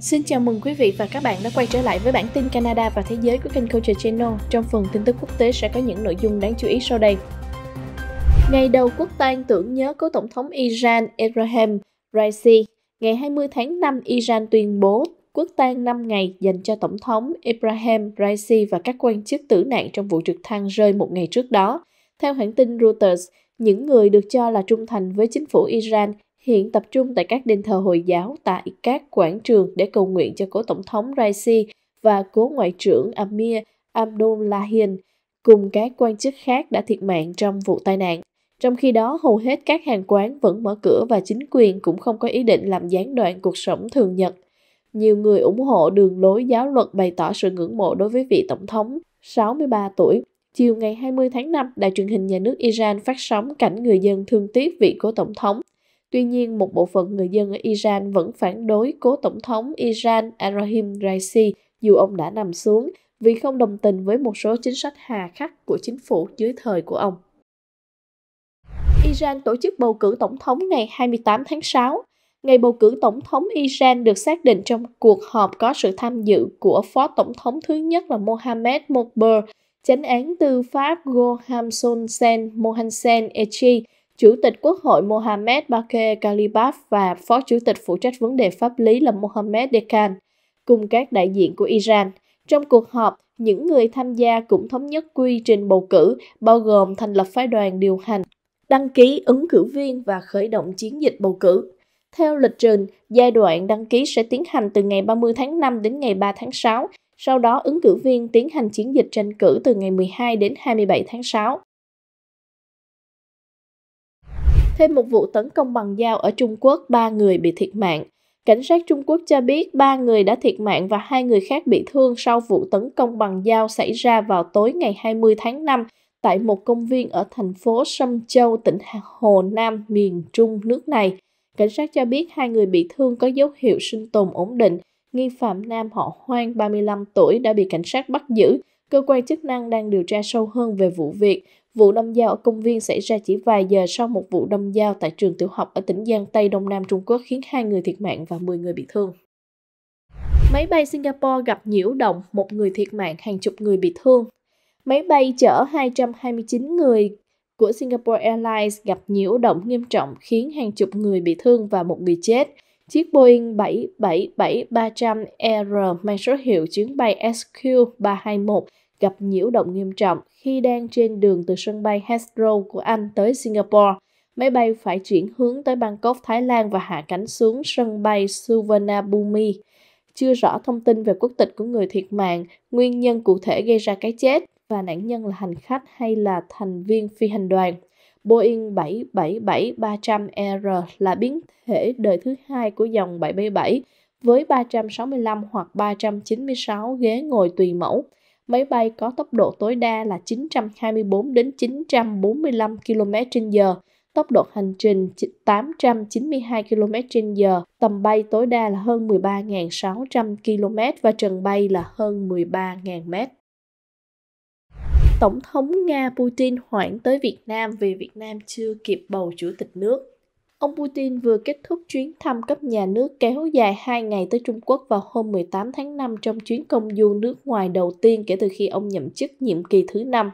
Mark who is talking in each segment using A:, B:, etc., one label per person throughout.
A: Xin chào mừng quý vị và các bạn đã quay trở lại với bản tin Canada và thế giới của kênh Culture Channel. Trong phần tin tức quốc tế sẽ có những nội dung đáng chú ý sau đây. Ngày đầu quốc tang tưởng nhớ cố Tổng thống Iran Ebrahim Raisi, ngày 20 tháng 5 Iran tuyên bố quốc tang 5 ngày dành cho Tổng thống Ebrahim Raisi và các quan chức tử nạn trong vụ trực thăng rơi một ngày trước đó. Theo hãng tin Reuters, những người được cho là trung thành với chính phủ Iran hiện tập trung tại các đền thờ Hồi giáo tại các quảng trường để cầu nguyện cho cố tổng thống Raisi và cố ngoại trưởng Amir Abdullahian cùng các quan chức khác đã thiệt mạng trong vụ tai nạn. Trong khi đó, hầu hết các hàng quán vẫn mở cửa và chính quyền cũng không có ý định làm gián đoạn cuộc sống thường nhật. Nhiều người ủng hộ đường lối giáo luật bày tỏ sự ngưỡng mộ đối với vị tổng thống 63 tuổi. Chiều ngày 20 tháng 5, đài truyền hình nhà nước Iran phát sóng cảnh người dân thương tiếc vị cố tổng thống Tuy nhiên, một bộ phận người dân ở Iran vẫn phản đối cố tổng thống Iran Arahim Raisi dù ông đã nằm xuống vì không đồng tình với một số chính sách hà khắc của chính phủ dưới thời của ông. Iran tổ chức bầu cử tổng thống ngày 28 tháng 6. Ngày bầu cử tổng thống Iran được xác định trong cuộc họp có sự tham dự của phó tổng thống thứ nhất là Mohammed Mokber chánh án tư pháp Gohamson Sen Mohansen Echi Chủ tịch Quốc hội Mohamed Bakir Kalibaf và Phó Chủ tịch phụ trách vấn đề pháp lý là Mohamed Dekan, cùng các đại diện của Iran. Trong cuộc họp, những người tham gia cũng thống nhất quy trình bầu cử, bao gồm thành lập phái đoàn điều hành, đăng ký ứng cử viên và khởi động chiến dịch bầu cử. Theo lịch trình, giai đoạn đăng ký sẽ tiến hành từ ngày 30 tháng 5 đến ngày 3 tháng 6, sau đó ứng cử viên tiến hành chiến dịch tranh cử từ ngày 12 đến 27 tháng 6. Thêm một vụ tấn công bằng dao ở Trung Quốc, ba người bị thiệt mạng. Cảnh sát Trung Quốc cho biết ba người đã thiệt mạng và hai người khác bị thương sau vụ tấn công bằng dao xảy ra vào tối ngày 20 tháng 5 tại một công viên ở thành phố Sâm Châu, tỉnh Hồ Nam, miền Trung nước này. Cảnh sát cho biết hai người bị thương có dấu hiệu sinh tồn ổn định. Nghi phạm nam họ Hoang, 35 tuổi, đã bị cảnh sát bắt giữ. Cơ quan chức năng đang điều tra sâu hơn về vụ việc. Vụ đâm dao ở công viên xảy ra chỉ vài giờ sau một vụ đâm dao tại trường tiểu học ở tỉnh Giang Tây, Đông Nam Trung Quốc khiến hai người thiệt mạng và 10 người bị thương. Máy bay Singapore gặp nhiễu động, một người thiệt mạng, hàng chục người bị thương. Máy bay chở 229 người của Singapore Airlines gặp nhiễu động nghiêm trọng khiến hàng chục người bị thương và một người chết. Chiếc Boeing 777-300ER mang số hiệu chuyến bay SQ321 gặp nhiễu động nghiêm trọng khi đang trên đường từ sân bay Heathrow của Anh tới Singapore. Máy bay phải chuyển hướng tới Bangkok, Thái Lan và hạ cánh xuống sân bay Suvarnabhumi. Chưa rõ thông tin về quốc tịch của người thiệt mạng, nguyên nhân cụ thể gây ra cái chết và nạn nhân là hành khách hay là thành viên phi hành đoàn. Boeing 777-300ER là biến thể đời thứ hai của dòng 777 với 365 hoặc 396 ghế ngồi tùy mẫu. Máy bay có tốc độ tối đa là 924 đến 945 km/h, tốc độ hành trình 892 km/h, tầm bay tối đa là hơn 13.600 km và trần bay là hơn 13.000 m. Tổng thống Nga Putin hoãn tới Việt Nam vì Việt Nam chưa kịp bầu chủ tịch nước. Ông Putin vừa kết thúc chuyến thăm cấp nhà nước kéo dài 2 ngày tới Trung Quốc vào hôm 18 tháng 5 trong chuyến công du nước ngoài đầu tiên kể từ khi ông nhậm chức nhiệm kỳ thứ 5.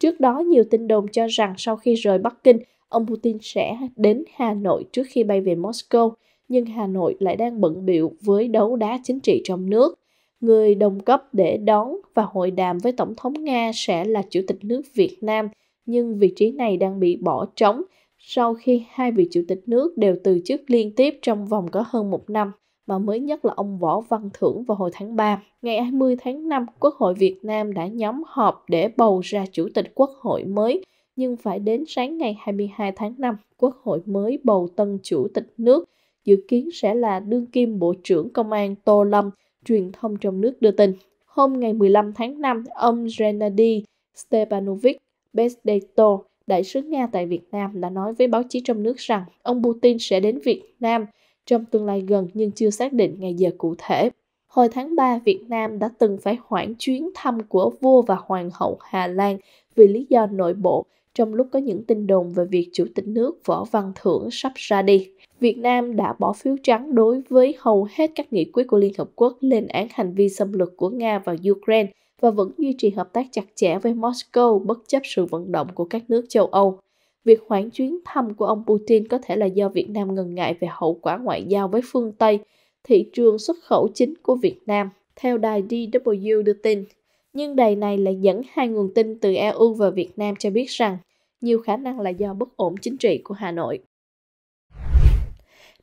A: Trước đó, nhiều tin đồn cho rằng sau khi rời Bắc Kinh, ông Putin sẽ đến Hà Nội trước khi bay về Moscow, nhưng Hà Nội lại đang bận biểu với đấu đá chính trị trong nước. Người đồng cấp để đón và hội đàm với Tổng thống Nga sẽ là Chủ tịch nước Việt Nam, nhưng vị trí này đang bị bỏ trống – sau khi hai vị chủ tịch nước đều từ chức liên tiếp trong vòng có hơn một năm mà mới nhất là ông Võ Văn Thưởng vào hồi tháng 3. Ngày 20 tháng 5, Quốc hội Việt Nam đã nhóm họp để bầu ra Chủ tịch Quốc hội mới, nhưng phải đến sáng ngày 22 tháng 5, Quốc hội mới bầu tân Chủ tịch nước, dự kiến sẽ là đương kim Bộ trưởng Công an Tô Lâm, truyền thông trong nước đưa tin. Hôm ngày 15 tháng 5, ông renadi Stepanovic Besdeto, đại sứ Nga tại Việt Nam đã nói với báo chí trong nước rằng ông Putin sẽ đến Việt Nam trong tương lai gần nhưng chưa xác định ngày giờ cụ thể. Hồi tháng 3, Việt Nam đã từng phải hoãn chuyến thăm của vua và hoàng hậu Hà Lan vì lý do nội bộ trong lúc có những tin đồn về việc chủ tịch nước Võ Văn Thưởng sắp ra đi. Việt Nam đã bỏ phiếu trắng đối với hầu hết các nghị quyết của Liên Hợp Quốc lên án hành vi xâm lược của Nga vào Ukraine và vẫn duy trì hợp tác chặt chẽ với Moscow bất chấp sự vận động của các nước châu Âu. Việc hoãn chuyến thăm của ông Putin có thể là do Việt Nam ngần ngại về hậu quả ngoại giao với phương Tây, thị trường xuất khẩu chính của Việt Nam, theo đài DW đưa tin. Nhưng đài này lại dẫn hai nguồn tin từ EU và Việt Nam cho biết rằng nhiều khả năng là do bất ổn chính trị của Hà Nội.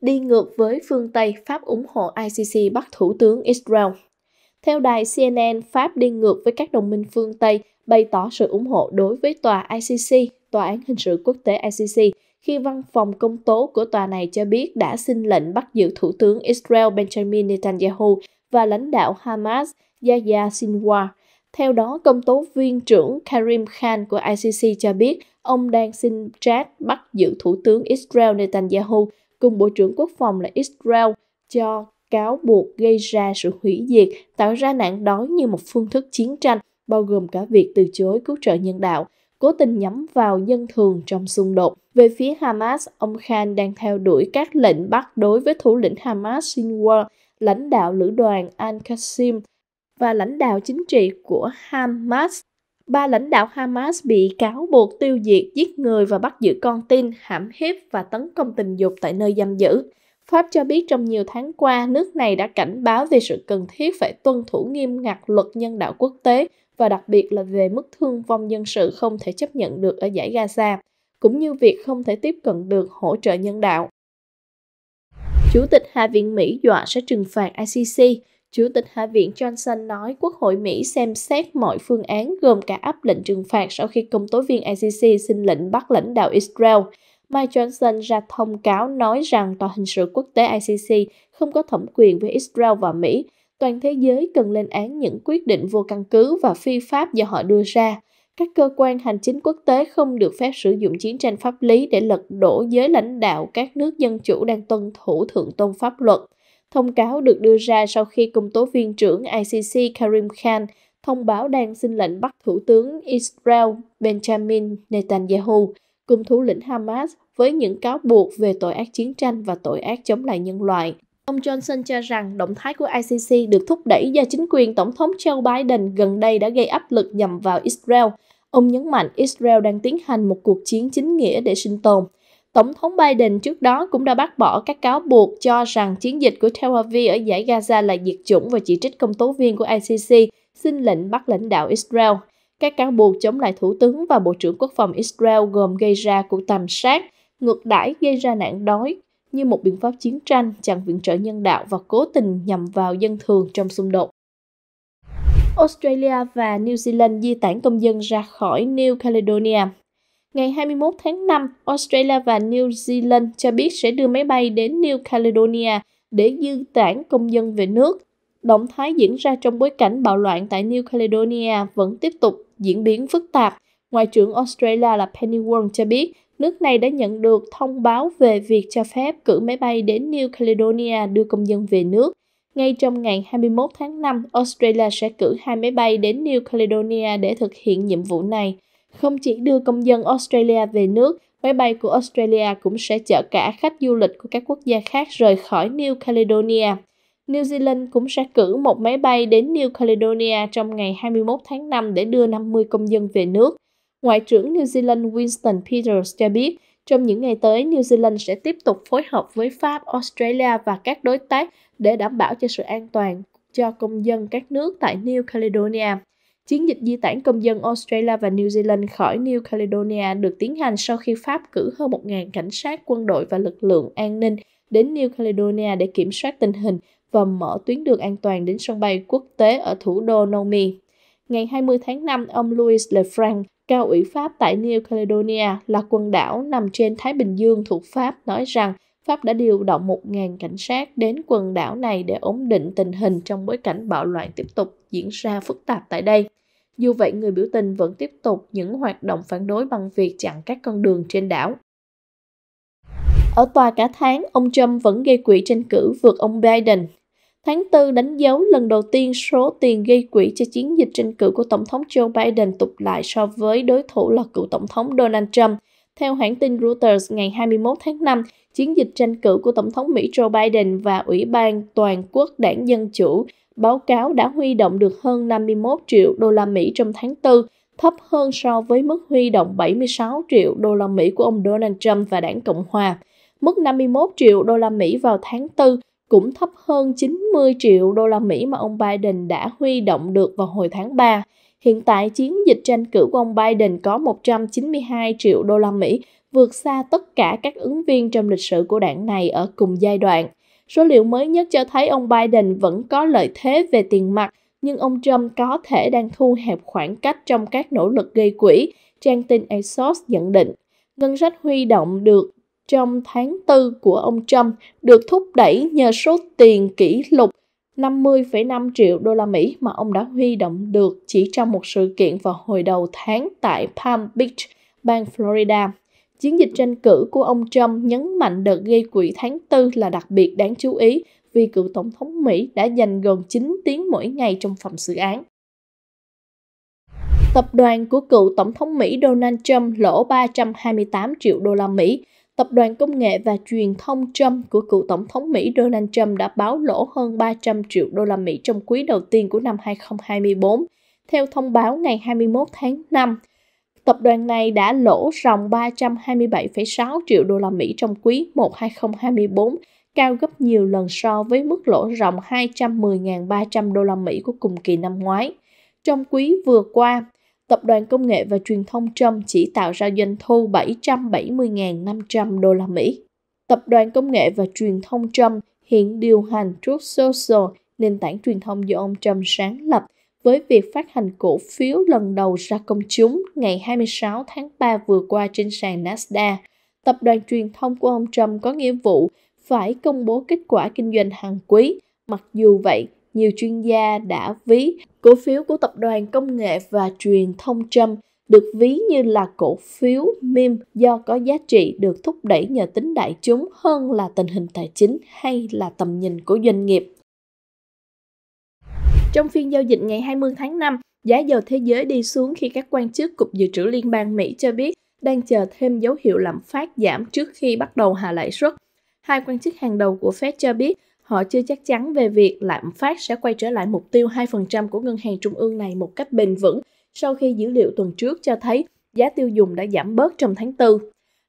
A: Đi ngược với phương Tây, Pháp ủng hộ ICC bắt thủ tướng Israel theo đài CNN, Pháp đi ngược với các đồng minh phương Tây bày tỏ sự ủng hộ đối với tòa ICC, Tòa án Hình sự Quốc tế ICC, khi văn phòng công tố của tòa này cho biết đã xin lệnh bắt giữ Thủ tướng Israel Benjamin Netanyahu và lãnh đạo Hamas Yahya Sinwar. Theo đó, công tố viên trưởng Karim Khan của ICC cho biết ông đang xin Chad bắt giữ Thủ tướng Israel Netanyahu cùng Bộ trưởng Quốc phòng là Israel cho cáo buộc gây ra sự hủy diệt, tạo ra nạn đói như một phương thức chiến tranh, bao gồm cả việc từ chối cứu trợ nhân đạo, cố tình nhắm vào dân thường trong xung đột. Về phía Hamas, ông Khan đang theo đuổi các lệnh bắt đối với thủ lĩnh Hamas Sinwar, lãnh đạo lữ đoàn Al-Qassim và lãnh đạo chính trị của Hamas. Ba lãnh đạo Hamas bị cáo buộc tiêu diệt, giết người và bắt giữ con tin, hãm hiếp và tấn công tình dục tại nơi giam giữ. Pháp cho biết trong nhiều tháng qua, nước này đã cảnh báo về sự cần thiết phải tuân thủ nghiêm ngặt luật nhân đạo quốc tế và đặc biệt là về mức thương vong dân sự không thể chấp nhận được ở giải Gaza, cũng như việc không thể tiếp cận được hỗ trợ nhân đạo. Chủ tịch Hạ viện Mỹ dọa sẽ trừng phạt ICC. Chủ tịch Hạ viện Johnson nói Quốc hội Mỹ xem xét mọi phương án gồm cả áp lệnh trừng phạt sau khi công tố viên ICC xin lệnh bắt lãnh đạo Israel. Mike Johnson ra thông cáo nói rằng Tòa hình sự quốc tế ICC không có thẩm quyền với Israel và Mỹ. Toàn thế giới cần lên án những quyết định vô căn cứ và phi pháp do họ đưa ra. Các cơ quan hành chính quốc tế không được phép sử dụng chiến tranh pháp lý để lật đổ giới lãnh đạo các nước dân chủ đang tuân thủ thượng tôn pháp luật. Thông cáo được đưa ra sau khi công tố viên trưởng ICC Karim Khan thông báo đang xin lệnh bắt Thủ tướng Israel Benjamin Netanyahu cùng thủ lĩnh Hamas với những cáo buộc về tội ác chiến tranh và tội ác chống lại nhân loại. Ông Johnson cho rằng động thái của ICC được thúc đẩy do chính quyền Tổng thống Joe Biden gần đây đã gây áp lực nhằm vào Israel. Ông nhấn mạnh Israel đang tiến hành một cuộc chiến chính nghĩa để sinh tồn. Tổng thống Biden trước đó cũng đã bác bỏ các cáo buộc cho rằng chiến dịch của Tel Aviv ở giải Gaza là diệt chủng và chỉ trích công tố viên của ICC xin lệnh bắt lãnh đạo Israel. Các cáo buộc chống lại thủ tướng và Bộ trưởng Quốc phòng Israel gồm gây ra cuộc tàn sát, ngược đãi gây ra nạn đói như một biện pháp chiến tranh chặn viện trợ nhân đạo và cố tình nhằm vào dân thường trong xung đột. Australia và New Zealand di tản công dân ra khỏi New Caledonia. Ngày 21 tháng 5, Australia và New Zealand cho biết sẽ đưa máy bay đến New Caledonia để di tản công dân về nước. Động thái diễn ra trong bối cảnh bạo loạn tại New Caledonia vẫn tiếp tục diễn biến phức tạp. Ngoại trưởng Australia là Penny Wong cho biết nước này đã nhận được thông báo về việc cho phép cử máy bay đến New Caledonia đưa công dân về nước. Ngay trong ngày 21 tháng 5, Australia sẽ cử hai máy bay đến New Caledonia để thực hiện nhiệm vụ này. Không chỉ đưa công dân Australia về nước, máy bay của Australia cũng sẽ chở cả khách du lịch của các quốc gia khác rời khỏi New Caledonia. New Zealand cũng sẽ cử một máy bay đến New Caledonia trong ngày 21 tháng 5 để đưa 50 công dân về nước. Ngoại trưởng New Zealand Winston Peters cho biết, trong những ngày tới, New Zealand sẽ tiếp tục phối hợp với Pháp, Australia và các đối tác để đảm bảo cho sự an toàn cho công dân các nước tại New Caledonia. Chiến dịch di tản công dân Australia và New Zealand khỏi New Caledonia được tiến hành sau khi Pháp cử hơn 1.000 cảnh sát, quân đội và lực lượng an ninh đến New Caledonia để kiểm soát tình hình và mở tuyến đường an toàn đến sân bay quốc tế ở thủ đô Nomi. Ngày 20 tháng 5, ông Louis Lefranc, cao ủy Pháp tại New Caledonia là quần đảo nằm trên Thái Bình Dương thuộc Pháp, nói rằng Pháp đã điều động 1.000 cảnh sát đến quần đảo này để ổn định tình hình trong bối cảnh bạo loạn tiếp tục diễn ra phức tạp tại đây. Dù vậy, người biểu tình vẫn tiếp tục những hoạt động phản đối bằng việc chặn các con đường trên đảo. Ở tòa cả tháng, ông Trump vẫn gây quỹ tranh cử vượt ông Biden. Tháng 4 đánh dấu lần đầu tiên số tiền gây quỹ cho chiến dịch tranh cử của Tổng thống Joe Biden tụt lại so với đối thủ là cựu Tổng thống Donald Trump. Theo hãng tin Reuters, ngày 21 tháng 5, chiến dịch tranh cử của Tổng thống Mỹ Joe Biden và Ủy ban Toàn quốc Đảng Dân Chủ báo cáo đã huy động được hơn 51 triệu đô la Mỹ trong tháng 4, thấp hơn so với mức huy động 76 triệu đô la Mỹ của ông Donald Trump và đảng Cộng Hòa. Mức 51 triệu đô la Mỹ vào tháng 4 cũng thấp hơn 90 triệu đô la Mỹ mà ông Biden đã huy động được vào hồi tháng 3. Hiện tại chiến dịch tranh cử của ông Biden có 192 triệu đô la Mỹ, vượt xa tất cả các ứng viên trong lịch sử của đảng này ở cùng giai đoạn. Số liệu mới nhất cho thấy ông Biden vẫn có lợi thế về tiền mặt, nhưng ông Trump có thể đang thu hẹp khoảng cách trong các nỗ lực gây quỹ, trang tin Asos nhận định. Ngân sách huy động được trong tháng 4 của ông Trump được thúc đẩy nhờ số tiền kỷ lục 50,5 triệu đô la Mỹ mà ông đã huy động được chỉ trong một sự kiện vào hồi đầu tháng tại Palm Beach, bang Florida. Chiến dịch tranh cử của ông Trump nhấn mạnh đợt gây quỹ tháng 4 là đặc biệt đáng chú ý vì cựu tổng thống Mỹ đã dành gần 9 tiếng mỗi ngày trong phòng xử án. Tập đoàn của cựu tổng thống Mỹ Donald Trump lỗ 328 triệu đô la Mỹ Tập đoàn Công nghệ và Truyền thông Trump của cựu Tổng thống Mỹ Donald Trump đã báo lỗ hơn 300 triệu đô la Mỹ trong quý đầu tiên của năm 2024, theo thông báo ngày 21 tháng 5. Tập đoàn này đã lỗ ròng 327,6 triệu đô la Mỹ trong quý 1 2024, cao gấp nhiều lần so với mức lỗ ròng 210.300 đô la Mỹ của cùng kỳ năm ngoái. Trong quý vừa qua, Tập đoàn Công nghệ và Truyền thông Trump chỉ tạo ra doanh thu 770.500 đô la Mỹ. Tập đoàn Công nghệ và Truyền thông Trump hiện điều hành Truth Social, nền tảng truyền thông do ông Trump sáng lập, với việc phát hành cổ phiếu lần đầu ra công chúng ngày 26 tháng 3 vừa qua trên sàn Nasdaq. Tập đoàn truyền thông của ông Trump có nghĩa vụ phải công bố kết quả kinh doanh hàng quý. Mặc dù vậy, nhiều chuyên gia đã ví cổ phiếu của tập đoàn công nghệ và truyền thông Trump được ví như là cổ phiếu meme do có giá trị được thúc đẩy nhờ tính đại chúng hơn là tình hình tài chính hay là tầm nhìn của doanh nghiệp. Trong phiên giao dịch ngày 20 tháng 5, giá dầu thế giới đi xuống khi các quan chức Cục Dự trữ Liên bang Mỹ cho biết đang chờ thêm dấu hiệu lạm phát giảm trước khi bắt đầu hạ lãi suất. Hai quan chức hàng đầu của Fed cho biết họ chưa chắc chắn về việc lạm phát sẽ quay trở lại mục tiêu 2% của ngân hàng trung ương này một cách bền vững sau khi dữ liệu tuần trước cho thấy giá tiêu dùng đã giảm bớt trong tháng 4.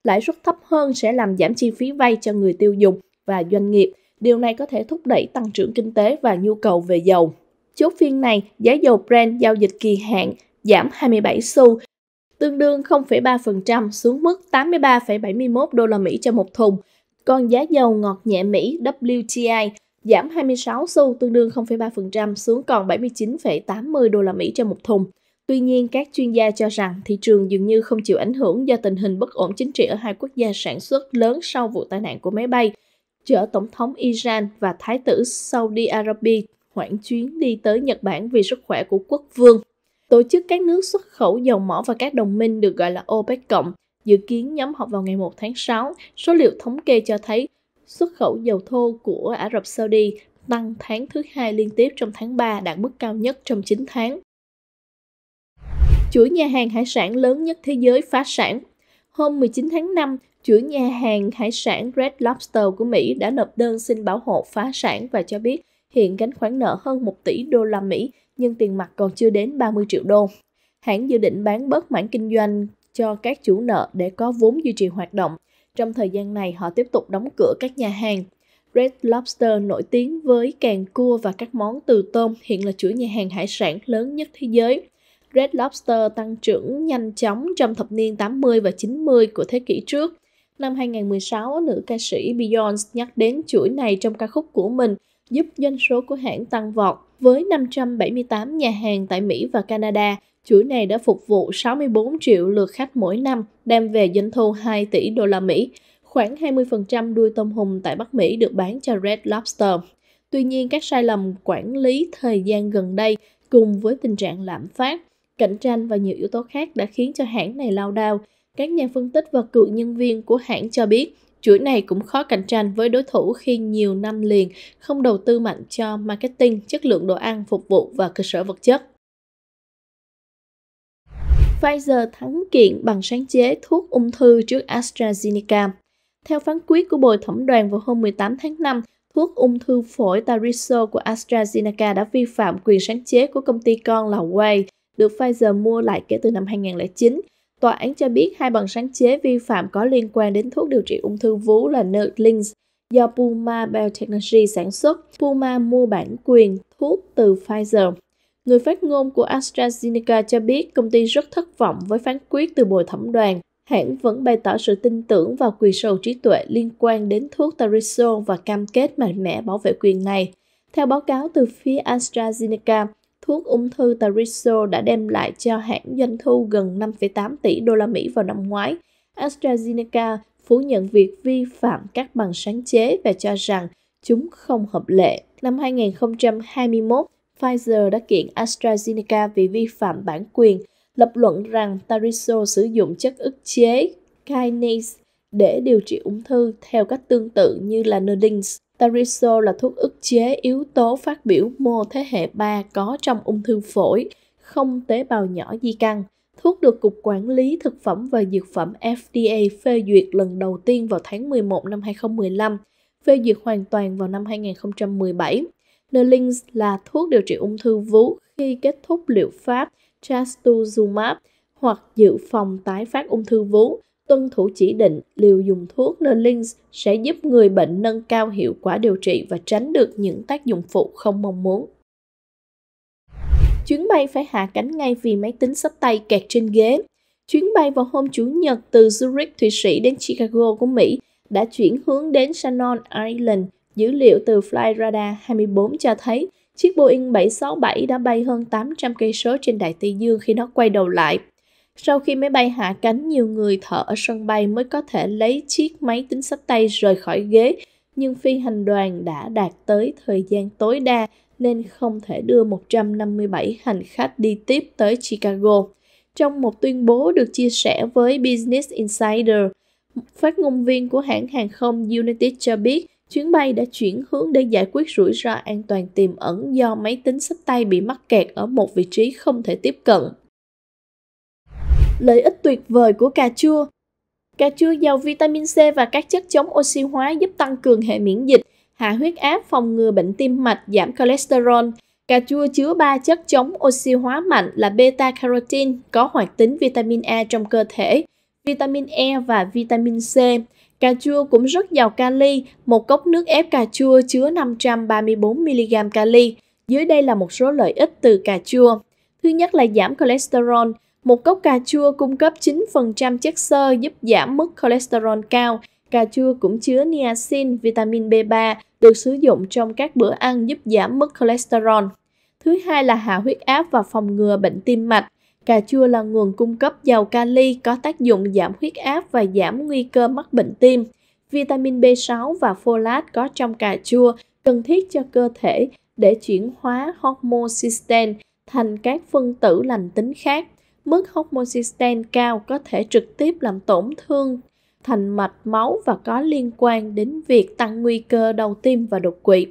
A: Lãi suất thấp hơn sẽ làm giảm chi phí vay cho người tiêu dùng và doanh nghiệp. Điều này có thể thúc đẩy tăng trưởng kinh tế và nhu cầu về dầu. Chốt phiên này, giá dầu Brent giao dịch kỳ hạn giảm 27 xu, tương đương 0,3% xuống mức 83,71 đô la Mỹ cho một thùng, còn giá dầu ngọt nhẹ Mỹ WTI giảm 26 xu tương đương 0,3% xuống còn 79,80 đô la Mỹ trên một thùng. Tuy nhiên, các chuyên gia cho rằng thị trường dường như không chịu ảnh hưởng do tình hình bất ổn chính trị ở hai quốc gia sản xuất lớn sau vụ tai nạn của máy bay, chở Tổng thống Iran và Thái tử Saudi Arabia hoãn chuyến đi tới Nhật Bản vì sức khỏe của quốc vương. Tổ chức các nước xuất khẩu dầu mỏ và các đồng minh được gọi là OPEC cộng dự kiến nhóm họp vào ngày 1 tháng 6. Số liệu thống kê cho thấy xuất khẩu dầu thô của Ả Rập Saudi tăng tháng thứ hai liên tiếp trong tháng 3 đạt mức cao nhất trong 9 tháng. Chuỗi nhà hàng hải sản lớn nhất thế giới phá sản Hôm 19 tháng 5, chuỗi nhà hàng hải sản Red Lobster của Mỹ đã nộp đơn xin bảo hộ phá sản và cho biết hiện gánh khoản nợ hơn 1 tỷ đô la Mỹ nhưng tiền mặt còn chưa đến 30 triệu đô. Hãng dự định bán bớt mảng kinh doanh cho các chủ nợ để có vốn duy trì hoạt động. Trong thời gian này, họ tiếp tục đóng cửa các nhà hàng. Red Lobster nổi tiếng với càng cua và các món từ tôm, hiện là chuỗi nhà hàng hải sản lớn nhất thế giới. Red Lobster tăng trưởng nhanh chóng trong thập niên 80 và 90 của thế kỷ trước. Năm 2016, nữ ca sĩ Beyoncé nhắc đến chuỗi này trong ca khúc của mình, giúp doanh số của hãng tăng vọt với 578 nhà hàng tại Mỹ và Canada, chuỗi này đã phục vụ 64 triệu lượt khách mỗi năm, đem về doanh thu 2 tỷ đô la Mỹ. Khoảng 20% đuôi tôm hùm tại Bắc Mỹ được bán cho Red Lobster. Tuy nhiên, các sai lầm quản lý thời gian gần đây cùng với tình trạng lạm phát, cạnh tranh và nhiều yếu tố khác đã khiến cho hãng này lao đao. Các nhà phân tích và cựu nhân viên của hãng cho biết, chuỗi này cũng khó cạnh tranh với đối thủ khi nhiều năm liền không đầu tư mạnh cho marketing, chất lượng đồ ăn, phục vụ và cơ sở vật chất. Pfizer thắng kiện bằng sáng chế thuốc ung thư trước AstraZeneca. Theo phán quyết của bồi thẩm đoàn vào hôm 18 tháng 5, thuốc ung thư phổi Tariso của AstraZeneca đã vi phạm quyền sáng chế của công ty con là Way, được Pfizer mua lại kể từ năm 2009. Tòa án cho biết hai bằng sáng chế vi phạm có liên quan đến thuốc điều trị ung thư vú là Nerlings do Puma Biotechnology sản xuất. Puma mua bản quyền thuốc từ Pfizer. Người phát ngôn của AstraZeneca cho biết công ty rất thất vọng với phán quyết từ bồi thẩm đoàn. Hãng vẫn bày tỏ sự tin tưởng vào quyền sở trí tuệ liên quan đến thuốc Tariso và cam kết mạnh mẽ bảo vệ quyền này. Theo báo cáo từ phía AstraZeneca, thuốc ung thư Tariso đã đem lại cho hãng doanh thu gần 5,8 tỷ đô la Mỹ vào năm ngoái. AstraZeneca phủ nhận việc vi phạm các bằng sáng chế và cho rằng chúng không hợp lệ. Năm 2021, Pfizer đã kiện AstraZeneca vì vi phạm bản quyền, lập luận rằng Tariso sử dụng chất ức chế kinase để điều trị ung thư theo cách tương tự như là Nerdings. Tariso là thuốc ức chế yếu tố phát biểu mô thế hệ 3 có trong ung thư phổi, không tế bào nhỏ di căn. Thuốc được Cục Quản lý Thực phẩm và Dược phẩm FDA phê duyệt lần đầu tiên vào tháng 11 năm 2015, phê duyệt hoàn toàn vào năm 2017. Nerlings là thuốc điều trị ung thư vú khi kết thúc liệu pháp trastuzumab hoặc dự phòng tái phát ung thư vú. Tuân thủ chỉ định, liều dùng thuốc Nerlings sẽ giúp người bệnh nâng cao hiệu quả điều trị và tránh được những tác dụng phụ không mong muốn. Chuyến bay phải hạ cánh ngay vì máy tính sách tay kẹt trên ghế. Chuyến bay vào hôm Chủ nhật từ Zurich, Thụy Sĩ đến Chicago của Mỹ đã chuyển hướng đến Shannon Island – Dữ liệu từ Flyradar 24 cho thấy chiếc Boeing 767 đã bay hơn 800 cây số trên đại Tây Dương khi nó quay đầu lại. Sau khi máy bay hạ cánh, nhiều người thở ở sân bay mới có thể lấy chiếc máy tính sách tay rời khỏi ghế, nhưng phi hành đoàn đã đạt tới thời gian tối đa nên không thể đưa 157 hành khách đi tiếp tới Chicago. Trong một tuyên bố được chia sẻ với Business Insider, phát ngôn viên của hãng hàng không United cho biết chuyến bay đã chuyển hướng để giải quyết rủi ro an toàn tiềm ẩn do máy tính sách tay bị mắc kẹt ở một vị trí không thể tiếp cận. Lợi ích tuyệt vời của cà chua Cà chua giàu vitamin C và các chất chống oxy hóa giúp tăng cường hệ miễn dịch, hạ huyết áp, phòng ngừa bệnh tim mạch, giảm cholesterol. Cà chua chứa 3 chất chống oxy hóa mạnh là beta-carotene, có hoạt tính vitamin A trong cơ thể, vitamin E và vitamin C. Cà chua cũng rất giàu kali, một cốc nước ép cà chua chứa 534mg kali. Dưới đây là một số lợi ích từ cà chua. Thứ nhất là giảm cholesterol. Một cốc cà chua cung cấp 9% chất xơ giúp giảm mức cholesterol cao. Cà chua cũng chứa niacin, vitamin B3 được sử dụng trong các bữa ăn giúp giảm mức cholesterol. Thứ hai là hạ huyết áp và phòng ngừa bệnh tim mạch. Cà chua là nguồn cung cấp giàu kali có tác dụng giảm huyết áp và giảm nguy cơ mắc bệnh tim. Vitamin B6 và folate có trong cà chua cần thiết cho cơ thể để chuyển hóa hormone cysteine thành các phân tử lành tính khác. Mức hormone cysteine cao có thể trực tiếp làm tổn thương thành mạch máu và có liên quan đến việc tăng nguy cơ đau tim và đột quỵ.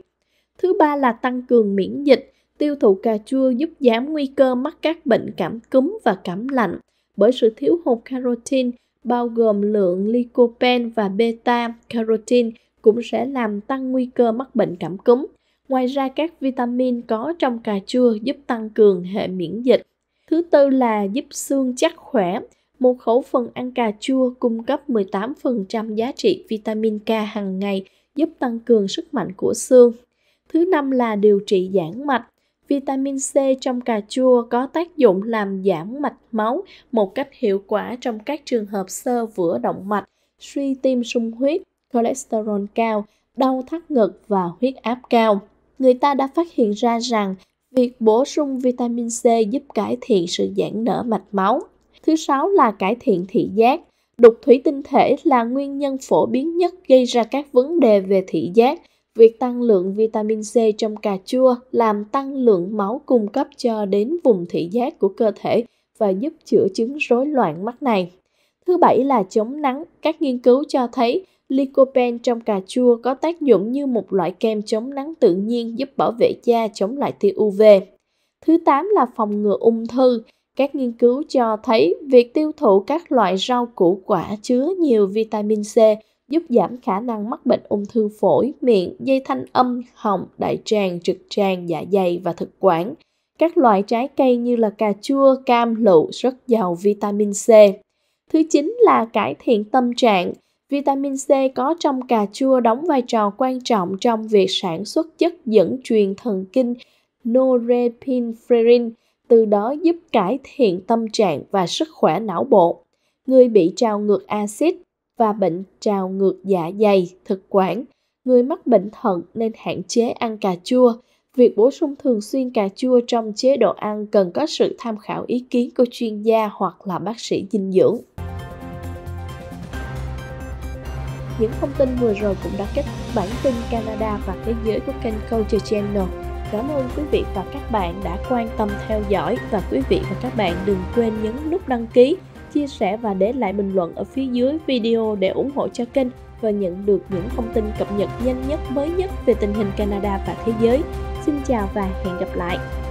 A: Thứ ba là tăng cường miễn dịch tiêu thụ cà chua giúp giảm nguy cơ mắc các bệnh cảm cúm và cảm lạnh bởi sự thiếu hụt carotin bao gồm lượng lycopene và beta carotin cũng sẽ làm tăng nguy cơ mắc bệnh cảm cúm. Ngoài ra các vitamin có trong cà chua giúp tăng cường hệ miễn dịch. Thứ tư là giúp xương chắc khỏe. Một khẩu phần ăn cà chua cung cấp 18% giá trị vitamin K hàng ngày, giúp tăng cường sức mạnh của xương. Thứ năm là điều trị giãn mạch. Vitamin C trong cà chua có tác dụng làm giảm mạch máu một cách hiệu quả trong các trường hợp sơ vữa động mạch, suy tim sung huyết, cholesterol cao, đau thắt ngực và huyết áp cao. Người ta đã phát hiện ra rằng việc bổ sung vitamin C giúp cải thiện sự giãn nở mạch máu. Thứ sáu là cải thiện thị giác. Đục thủy tinh thể là nguyên nhân phổ biến nhất gây ra các vấn đề về thị giác – Việc tăng lượng vitamin C trong cà chua làm tăng lượng máu cung cấp cho đến vùng thị giác của cơ thể và giúp chữa chứng rối loạn mắt này. Thứ bảy là chống nắng. Các nghiên cứu cho thấy lycopene trong cà chua có tác dụng như một loại kem chống nắng tự nhiên giúp bảo vệ da chống lại tia UV. Thứ tám là phòng ngừa ung thư. Các nghiên cứu cho thấy việc tiêu thụ các loại rau củ quả chứa nhiều vitamin C giúp giảm khả năng mắc bệnh ung thư phổi, miệng, dây thanh âm, họng, đại tràng, trực tràng, dạ dày và thực quản. Các loại trái cây như là cà chua, cam, lựu rất giàu vitamin C. Thứ chín là cải thiện tâm trạng. Vitamin C có trong cà chua đóng vai trò quan trọng trong việc sản xuất chất dẫn truyền thần kinh norepinephrine, từ đó giúp cải thiện tâm trạng và sức khỏe não bộ. Người bị trào ngược axit và bệnh trào ngược dạ dày, thực quản. Người mắc bệnh thận nên hạn chế ăn cà chua. Việc bổ sung thường xuyên cà chua trong chế độ ăn cần có sự tham khảo ý kiến của chuyên gia hoặc là bác sĩ dinh dưỡng. Những thông tin vừa rồi cũng đã kết thúc bản tin Canada và thế giới của kênh Culture Channel. Cảm ơn quý vị và các bạn đã quan tâm theo dõi và quý vị và các bạn đừng quên nhấn nút đăng ký chia sẻ và để lại bình luận ở phía dưới video để ủng hộ cho kênh và nhận được những thông tin cập nhật nhanh nhất mới nhất về tình hình Canada và thế giới. Xin chào và hẹn gặp lại!